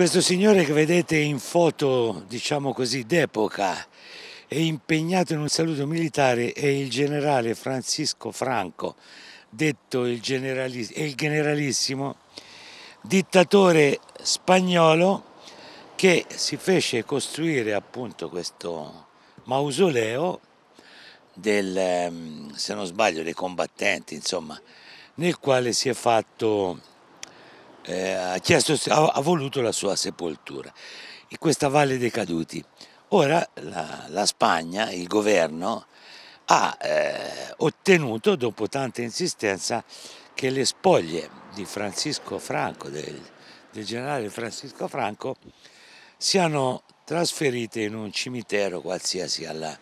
Questo signore che vedete in foto, diciamo così, d'epoca, è impegnato in un saluto militare, è il generale Francisco Franco, detto il, generaliss il generalissimo, dittatore spagnolo che si fece costruire appunto questo mausoleo del, ehm, se non sbaglio, dei combattenti, insomma, nel quale si è fatto eh, ha, chiesto, ha, ha, voluto la sua sepoltura in questa Valle dei Caduti. Ora la, la Spagna, il governo, ha eh, ottenuto, dopo tanta insistenza, che le spoglie di Francisco Franco, del, del generale Francisco Franco, siano trasferite in un cimitero qualsiasi alla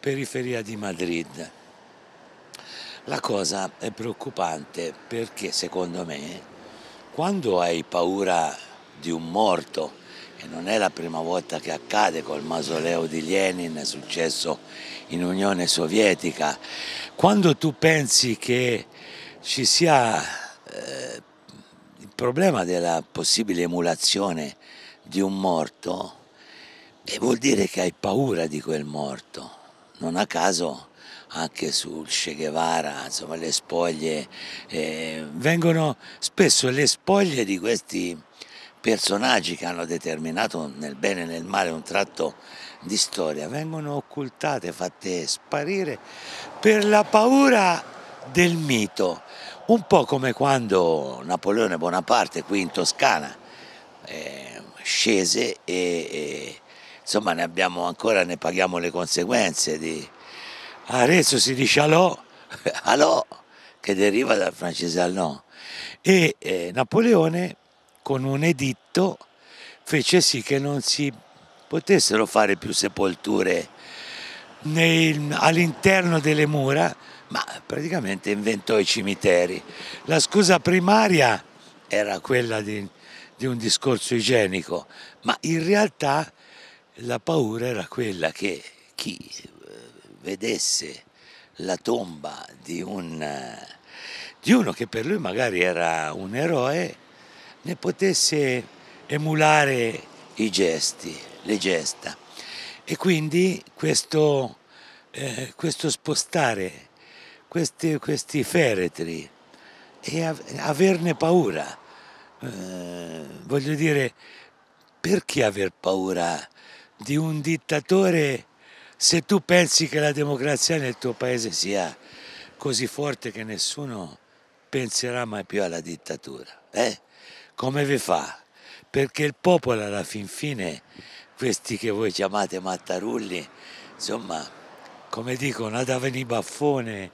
periferia di Madrid. La cosa è preoccupante perché secondo me quando hai paura di un morto, e non è la prima volta che accade col mausoleo di Lenin, è successo in Unione Sovietica, quando tu pensi che ci sia eh, il problema della possibile emulazione di un morto, vuol dire che hai paura di quel morto. Non a caso anche sul Che Guevara, insomma le spoglie, eh, vengono spesso le spoglie di questi personaggi che hanno determinato nel bene e nel male un tratto di storia, vengono occultate, fatte sparire per la paura del mito, un po' come quando Napoleone Bonaparte qui in Toscana eh, scese e, e insomma ne abbiamo ancora, ne paghiamo le conseguenze di a Arezzo si dice alò, alò che deriva dal francese al no. E eh, Napoleone con un editto fece sì che non si potessero fare più sepolture all'interno delle mura, ma praticamente inventò i cimiteri. La scusa primaria era quella di, di un discorso igienico, ma in realtà la paura era quella che chi vedesse la tomba di, un, di uno che per lui magari era un eroe, ne potesse emulare i gesti, le gesta. E quindi questo, eh, questo spostare questi, questi, feretri e averne paura, eh, voglio dire, perché aver paura di un dittatore se tu pensi che la democrazia nel tuo paese sia così forte che nessuno penserà mai più alla dittatura, eh? come vi fa? Perché il popolo alla fin fine, questi che voi chiamate mattarulli, insomma, come dicono, andava in baffone,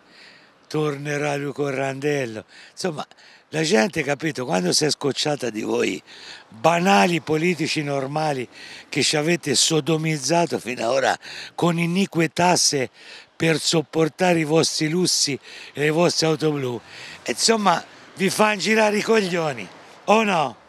tornerà Luco Randello. Insomma, la gente, capito, quando si è scocciata di voi, banali politici normali che ci avete sodomizzato fino ad ora con inique tasse per sopportare i vostri lussi e le vostre auto blu, insomma, vi fanno girare i coglioni, o no?